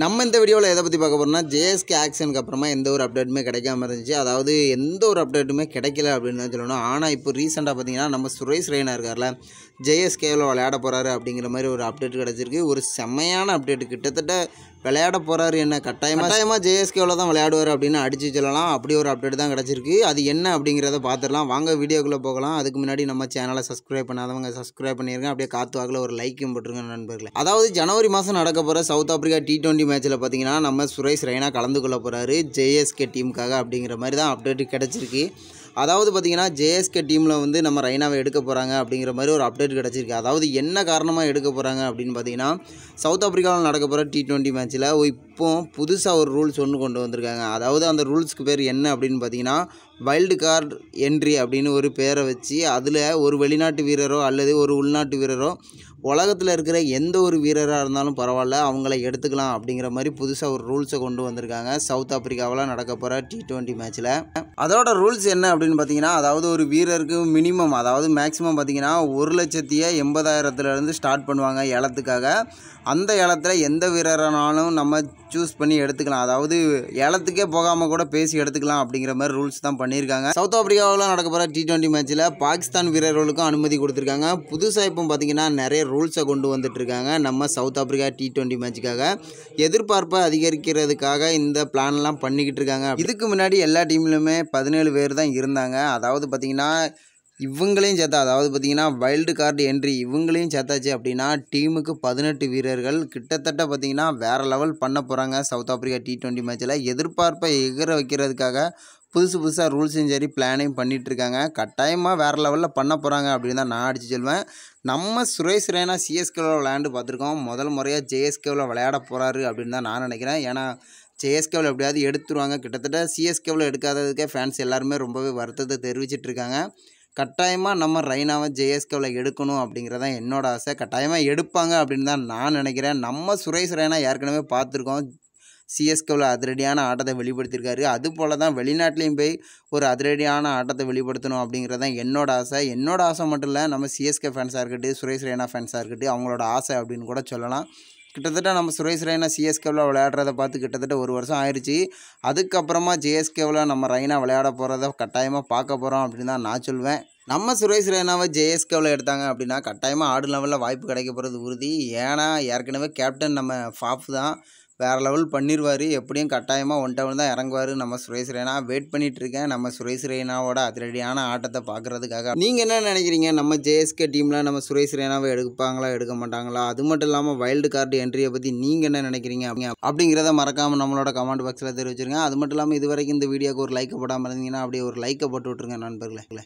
நம்ம இந்த வீடியோவில் எதை பற்றி பார்க்க போகிறோம்னா ஜேஎஸ்கே ஆக்ஷனுக்கு அப்புறமா எந்த ஒரு அப்டேட்டுமே கிடைக்காம இருந்துச்சு அதாவது எந்த ஒரு அப்டேட்டுமே கிடைக்கல அப்படின்னு தான் சொல்லணும் ஆனால் இப்போ ரீசெண்டாக பார்த்தீங்கன்னா நம்ம சுரேஷ் ரெய்னா இருக்கார்ல ஜேஎஸ்கேவில் விளையாட போகிறாரு அப்படிங்கிற மாதிரி ஒரு அப்டேட் கிடச்சிருக்கு ஒரு செம்மையான அப்டேட் கிட்டத்தட்ட விளையாட போகிறாரு என்ன கட்டாயமாக கட்டாயமாக ஜேஎஸ்கேவில் தான் விளையாடுவார் அப்படின்னு அடித்து சொல்லலாம் அப்படி ஒரு அப்டேட் தான் கிடச்சிருக்கு அது என்ன அப்படிங்கிறத பார்த்துடலாம் வாங்க வீடியோக்குள்ளே போகலாம் அதுக்கு முன்னாடி நம்ம சேனலை சப்ஸ்கிரைப் பண்ணாதவங்க சப்ஸ்கிரைப் பண்ணியிருக்கேன் அப்படியே காத்து வாக்கில் ஒரு லைக்கும் போட்டிருக்கேன் நண்பர்களை அதாவது ஜனவரி மாதம் நடக்க போகிற சவுத் ஆப்பிரிக்கா டி டுவெண்ட்டி மேட்ச்சில் பார்த்தீங்கன்னா நம்ம சுரேஷ் ரெய்னா கலந்து கொள்ள போகிறாரு ஜேஎஸ்கே டீமுக்காக அப்படிங்கிற மாதிரி தான் அப்டேட் கிடச்சிருக்கு அதாவது பார்த்திங்கன்னா ஜேஎஸ்கே டீமில் வந்து நம்ம ரெய்னாவை எடுக்க போகிறாங்க அப்படிங்கிற மாதிரி ஒரு அப்டேட் கிடச்சிருக்கு அதாவது என்ன காரணமாக எடுக்க போகிறாங்க அப்படின்னு பார்த்தீங்கன்னா சவுத் ஆப்ரிக்காவில் நடக்க போகிற டி ட்வெண்ட்டி மேட்ச்சில் இப்போ புதுசாக ஒரு ரூல்ஸ் ஒன்று கொண்டு வந்திருக்காங்க அதாவது அந்த ரூல்ஸ்க்கு பேர் என்ன அப்படின்னு பார்த்தீங்கன்னா வைல்டு கார்டு என்ட்ரி அப்படின்னு ஒரு பேரை வச்சு அதில் ஒரு வெளிநாட்டு வீரரோ அல்லது ஒரு உள்நாட்டு வீரரோ உலகத்தில் இருக்கிற எந்த ஒரு வீரராக இருந்தாலும் பரவாயில்ல அவங்கள எடுத்துக்கலாம் அப்படிங்கிற மாதிரி புதுசாக ஒரு ரூல்ஸை கொண்டு வந்திருக்காங்க சவுத் ஆப்பிரிக்காவெலாம் நடக்க போகிற டி ட்வெண்ட்டி மேட்ச்சில் அதோட ரூல்ஸ் என்ன அப்படின்னு பார்த்தீங்கன்னா அதாவது ஒரு வீரருக்கு மினிமம் அதாவது மேக்ஸிமம் பார்த்தீங்கன்னா ஒரு லட்சத்திய எண்பதாயிரத்துலேருந்து ஸ்டார்ட் பண்ணுவாங்க ஏலத்துக்காக அந்த ஏலத்தில் எந்த வீரரானாலும் நம்ம சூஸ் பண்ணி எடுத்துக்கலாம் அதாவது ஏலத்துக்கே போகாமல் கூட பேசி எடுத்துக்கலாம் அப்படிங்கிற மாதிரி ரூல்ஸ் தான் பண்ணியிருக்காங்க சவுத் ஆப்ரிக்காவில் நடக்க போகிற டி ட்வெண்ட்டி மேட்ச்சில் பாகிஸ்தான் வீரர்களுக்கும் அனுமதி கொடுத்துருக்காங்க புதுசாக இப்போ பார்த்தீங்கன்னா நிறைய ரூல்ஸை கொண்டு வந்துட்டுருக்காங்க நம்ம சவுத் ஆப்ரிக்கா டி ட்வெண்ட்டி மேட்ச்சுக்காக எதிர்பார்ப்பை அதிகரிக்கிறதுக்காக இந்த பிளான்லாம் பண்ணிக்கிட்டு இருக்காங்க இதுக்கு முன்னாடி எல்லா டீம்லையுமே பதினேழு பேர் தான் இருந்தாங்க அதாவது பார்த்திங்கன்னா இவங்களையும் சேர்த்தா அதாவது பார்த்திங்கன்னா வைல்டு கார்டு என்ட்ரி இவங்களையும் சேர்த்தாச்சு அப்படின்னா டீமுக்கு பதினெட்டு வீரர்கள் கிட்டத்தட்ட பார்த்திங்கன்னா வேறு லெவல் பண்ண போகிறாங்க சவுத் ஆப்பிரிக்கா டி ட்வெண்ட்டி மேட்ச்சில் எதிர்பார்ப்பை எகிற வைக்கிறதுக்காக புதுசு புதுசாக ரூல்ஸும் சரி பிளானையும் பண்ணிகிட்ருக்காங்க கட்டாயமாக வேறு லெவலில் பண்ண போகிறாங்க அப்படின்னு தான் நான் அடித்து சொல்வேன் நம்ம சுரேஷ் ரெய்னா சிஎஸ்கேவில் விளையாண்டு பார்த்துருக்கோம் முதல் முறையாக ஜேஎஸ்கேவில் விளையாட போகிறாரு அப்படின்னு தான் நான் நினைக்கிறேன் ஏன்னா சிஎஸ்கேவில் எப்படியாவது எடுத்துருவாங்க கிட்டத்தட்ட சிஎஸ்கேவில் எடுக்காததுக்கே ஃபேன்ஸ் எல்லாருமே ரொம்பவே வருத்தத்தை தெரிவிச்சிட்ருக்காங்க கட்டாயமாக நம்ம ரெய்னாவை ஜேஎஸ்கேவில் எடுக்கணும் அப்படிங்கிறத என்னோட ஆசை கட்டாயமாக எடுப்பாங்க அப்படின்னு தான் நான் நினைக்கிறேன் நம்ம சுரேஷ் ரைனா ஏற்கனவே பார்த்துருக்கோம் சிஎஸ்கேவில் அதிரடியான ஆட்டத்தை வெளிப்படுத்தியிருக்காரு அது போல் தான் வெளிநாட்டிலையும் போய் ஒரு அதிரடியான ஆட்டத்தை வெளிப்படுத்தணும் அப்படிங்கிறது தான் என்னோட ஆசை என்னோட ஆசை மட்டும் இல்லை நம்ம சிஎஸ்கே ஃபேன்ஸாக இருக்கட்டும் சுரேஷ் ரெய்னா ஃபேன்ஸாக இருக்கட்டும் அவங்களோட ஆசை அப்படின்னு கூட சொல்லலாம் கிட்டத்தட்ட நம்ம சுரேஷ் ரெய்னா சிஎஸ்கேவில் விளையாடுறத பார்த்து கிட்டத்தட்ட ஒரு வருஷம் ஆயிடுச்சு அதுக்கப்புறமா ஜேஎஸ்கேவில் நம்ம ரெய்னா விளையாட போகிறத கட்டாயமாக பார்க்க போகிறோம் அப்படின்னு தான் நான் சொல்வேன் நம்ம சுரேஷ் ரெய்னாவை ஜேஎஸ்கேவில் எடுத்தாங்க அப்படின்னா கட்டாயமாக ஆடு லெவலில் வாய்ப்பு கிடைக்க போகிறது உறுதி ஏன்னா ஏற்கனவே கேப்டன் நம்ம ஃபாஃப் தான் வேறு லெவல் பண்ணிடுவார் எப்படியும் கட்டாயமாக ஒன் டவுன் தான் இறங்குவார் நம்ம சுரேஷ் ரெய்னா வெயிட் பண்ணிகிட்ருக்கேன் நம்ம சுரேஷ் ரெய்னாவோட அதிரடியான ஆட்டத்தை பார்க்குறதுக்காக நீங்கள் என்ன நினைக்கிறீங்க நம்ம ஜேஎஸ்கே டீமில் நம்ம சுரேஷ் ரெய்னாவை எடுப்பாங்களா எடுக்க மாட்டாங்களா அது மட்டும் இல்லாமல் வைல்டு கார்டு என்ட்ரியை பற்றி நீங்கள் என்ன நினைக்கிறீங்க அப்படிங்கிறத மறக்காமல் நம்மளோட கமெண்ட் பாக்ஸில் தெரிவிச்சிருங்க அது மட்டும் இல்லாமல் இது வரைக்கும் இந்த வீடியோக்கு ஒரு லைக்கை போடாமல் இருந்தீங்கன்னா அப்படியே ஒரு லைக்கை போட்டு விட்ருங்க நண்பர்களே